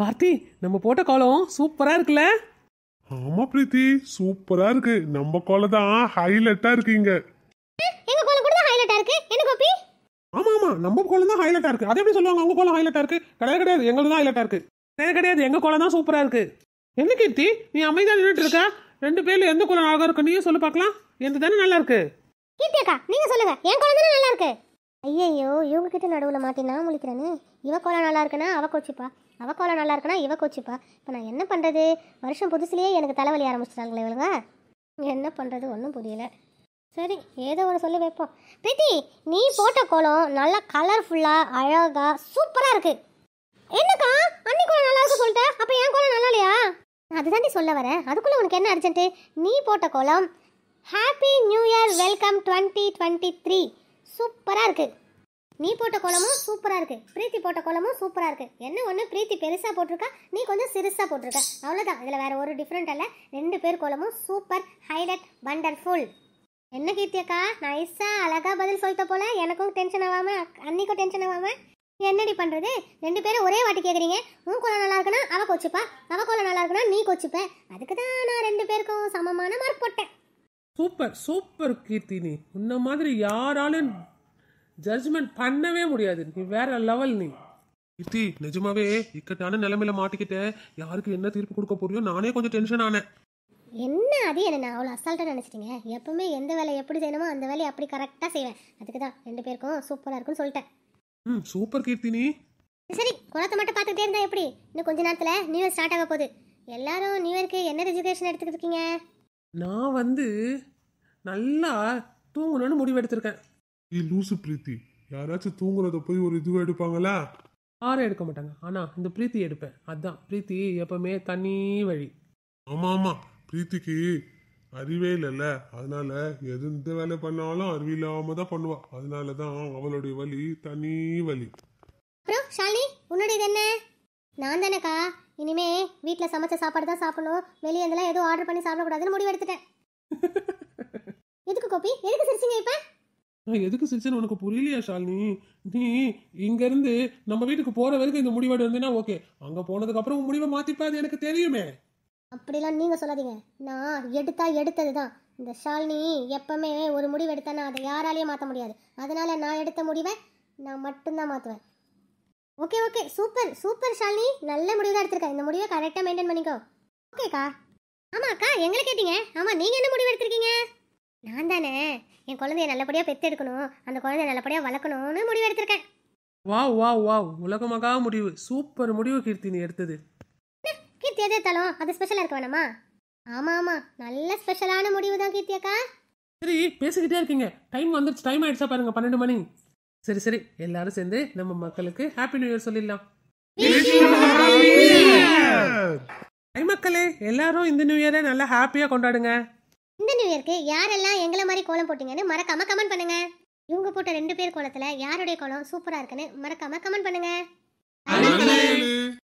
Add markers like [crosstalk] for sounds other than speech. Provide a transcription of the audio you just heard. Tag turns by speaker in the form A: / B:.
A: கார்த்தி நம்ம போட்ட கோலம் சூப்பரா இருக்குல்ல ஆமா பிரீத்தி சூப்பரா இருக்கு நம்ம கோலம் தான் ஹைலைட்டா இருக்கீங்க
B: எங்க கோலம் கூட ஹைலைட்டா இருக்கு என்ன கோபி ஆமா
A: ஆமா நம்ம கோலம் தான் ஹைலைட்டா இருக்கு அதே எப்படி சொல்லுவாங்க அவங்க கோலம் ஹைலைட்டா
C: இருக்கு கிடையாது கிடையாது எங்களுக்கு தான் ஹைலைட்டா இருக்கு கிடையாது கிடையாது எங்க கோலம் தான் சூப்பரா இருக்கு என்ன கீர்த்தி நீ அமைதியா நின்றுட்டு இருக்க ரெண்டு பேர்ல எந்த கோலம் அழகா இருக்கு நீயும் சொல்லு பார்க்கலாம் எந்த தானே நல்லா இருக்கு
B: கீர்த்தி அக்கா நீங்க சொல்லுங்க என் கோலம் தானே நல்லா இருக்கு ஐயையோ இவங்கக்கிட்ட நடுவில் மாற்றி நான் முழிக்கிறேன்னு இவ கோலம் நல்லா இருக்குன்னா அவ கோச்சிப்பா அவ கோலம் நல்லா இருக்குன்னா இவ கோச்சிப்பா இப்போ நான் என்ன பண்ணுறது வருஷம் புதுசுலேயே எனக்கு தலைவலி ஆரம்பிச்சிட்டாங்களே இவங்க என்ன பண்ணுறது ஒன்றும் புரியல சரி ஏதோ ஒரு சொல்லி வைப்போம் பிரீத்தி நீ போட்ட கோலம் நல்லா கலர்ஃபுல்லாக அழகாக சூப்பராக இருக்குது என்னக்கா அன்னி கோலம் நல்லா இருக்கு சொல்லிட்டேன் அப்போ என் கோலம் நல்லா இல்லையா அதுதான் சொல்ல வரேன் அதுக்குள்ளே உனக்கு என்ன அர்ஜென்ட்டு நீ போட்ட kolam happy new year welcome twenty twenty three சூப்பராக இருக்குது நீ போட்ட கோலமும் சூப்பராக இருக்குது பிரீத்தி போட்ட கோலமும் சூப்பராக இருக்குது என்ன ஒன்று பிரீத்தி பெருசாக போட்டிருக்கா நீ கொஞ்சம் சிறுசாக போட்டிருக்க அவ்வளோதான் இதில் வேறு ஒரு டிஃப்ரெண்ட் இல்லை ரெண்டு பேர் கோலமும் சூப்பர் ஹைலைட் வண்டர்ஃபுல் என்ன கீர்த்தியக்கா நைஸாக அழகாக பதில் சொல்லிட்ட போல எனக்கும் டென்ஷன் ஆகாமல் அன்னைக்கும் டென்ஷன் ஆகாமல் என்னடி பண்ணுறது ரெண்டு பேரும் ஒரே வாட்டி கேட்குறீங்க உன் குளம் நல்லா இருக்குன்னா அவ கொச்சுப்பா அவ குளம் நல்லா இருக்குன்னா நீ கொச்சுப்ப அதுக்கு தான் நான் ரெண்டு பேருக்கும் சமமான மார்க் போட்டேன்
C: சூப்பர் சூப்பர் கீர்த்தி நீ உன்ன மாதிரி யாராலும் ஜட்ஜ்மெண்ட் பண்ணவே முடியாது நீ வேற லெவல் நீ கீர்த்தி நிஜமாவே இக்கட்டான நிலைமையில மாட்டிக்கிட்டேன் யாருக்கு என்ன தீர்ப்பு கொடுக்க போறியோ நானே கொஞ்சம் டென்ஷன் ஆனேன்
B: என்ன அது என்ன அவ்வளோ அசால்ட்டாக நினச்சிட்டீங்க எப்பவுமே எந்த வேலை எப்படி செய்யணுமோ அந்த வேலையை அப்படி கரெக்டாக செய்வேன் அதுக்கு தான் ரெண்டு பேருக்கும் சூப்பராக இருக்கும்னு சொல்லிட்டேன் ம் சூப்பர் கீர்த்தினி சரி குளத்தை மட்டும் பார்த்துக்கிட்டே இருந்தா எப்படி இன்னும் கொஞ்ச நேரத்தில் நியூ இயர் ஸ்டார்ட் ஆக போகுது எல்லாரும் நியூ இயருக்கு என்ன ரெஜிகேஷன் எடுத்துக்கிட்டு இருக்கீங்க நான் வந்து
C: நல்லா தூங்கணும்னு முடிவெடுத்திருக்கேன்
A: ஏ லூசு பிரீத்தி யாராச்சும் தூங்குறத போய் ஒரு இதுவாக எடுப்பாங்களா யாரும் எடுக்க மாட்டாங்க
C: ஆனால் இந்த பிரீத்தி எடுப்பேன் அதான் பிரீத்தி எப்பவுமே தனி வழி ஆமாம் ஆமாம்
A: பிரீத்திக்கு அறிவே இல்லைல்ல அதனால எது இந்த வேலை பண்ணாலும் அறிவில்லாம தான் பண்ணுவா அதனால தான் அவளுடைய வழி தனி வழி
B: அப்புறம் ஷாலி உன்னுடைய என்ன நான் தானேக்கா இனிமே வீட்டில் சமைச்ச சாப்பாடு தான் சாப்பிடணும் வெளியே இருந்தெல்லாம் எதுவும் ஆர்டர் பண்ணி சாப்பிடக்கூடாதுன்னு முடிவு எடுத்துட்டேன் [laughs] எதுக்கு கோபி எதுக்கு சிரிச்சிங்க இப்போ
C: நான் எதுக்கு சிரிச்சேன்னு உனக்கு புரியலையா ஷாலினி நீ இங்கேருந்து நம்ம வீட்டுக்கு போகிற வரைக்கும் இந்த முடிவெடு இருந்தேன்னா ஓகே அங்கே போனதுக்கப்புறம் முடிவை மாற்றிப்பா அது எனக்கு தெரியுமே
B: அப்படிலாம் நீங்கள் சொல்லாதீங்க நான் எடுத்தா எடுத்தது தான் இந்த ஷாலினி எப்பவுமே ஒரு முடிவு எடுத்தா நான் அதை யாராலையும் மாற்ற முடியாது அதனால் நான் எடுத்த முடிவை நான் மட்டும்தான் மாற்றுவேன் okay okay super super Shalini நல்ல முடிவு தான் இந்த முடிவை கரெக்டாக மெயின்டைன் பண்ணிக்கோ ஓகேக்கா ஆமாம் அக்கா எங்களை கேட்டீங்க ஆமாம் நீங்கள் என்ன முடிவு எடுத்திருக்கீங்க நான் தானே என் குழந்தைய நல்லபடியாக பெற்று எடுக்கணும் அந்த குழந்தைய நல்லபடியாக வளர்க்கணும்னு முடிவு எடுத்திருக்கேன்
C: வா வா வா உலகமாக முடிவு சூப்பர் முடிவு கீர்த்தி நீ எடுத்தது
B: கீர்த்தி எது எடுத்தாலும் அது ஸ்பெஷலாக இருக்க வேணாமா ஆமாம் ஆமாம் நல்ல ஸ்பெஷலான முடிவு தான் கீர்த்தி அக்கா சரி பேசிக்கிட்டே இருக்கீங்க டைம் வந்துருச்சு
C: டைம் ஆயிடுச்சா பாருங்க பன்னெண்டு மணி சரி சரி எல்லாரும் சேர்ந்து நம்ம மக்களுக்கு ஹாப்பி நியூ இயர் சொல்லிடலாம் ஐ மக்களே எல்லாரும் இந்த நியூ இயரை நல்லா ஹாப்பியா கொண்டாடுங்க
B: இந்த நியூ இயர்க்கு யாரெல்லாம் எங்களை மாதிரி கோலம் போட்டீங்கன்னு மறக்காம கமெண்ட் பண்ணுங்க இவங்க போட்ட ரெண்டு பேர் கோலத்துல யாருடைய கோலம் சூப்பரா இருக்குன்னு மறக்காம கமெண்ட் பண்ணுங்க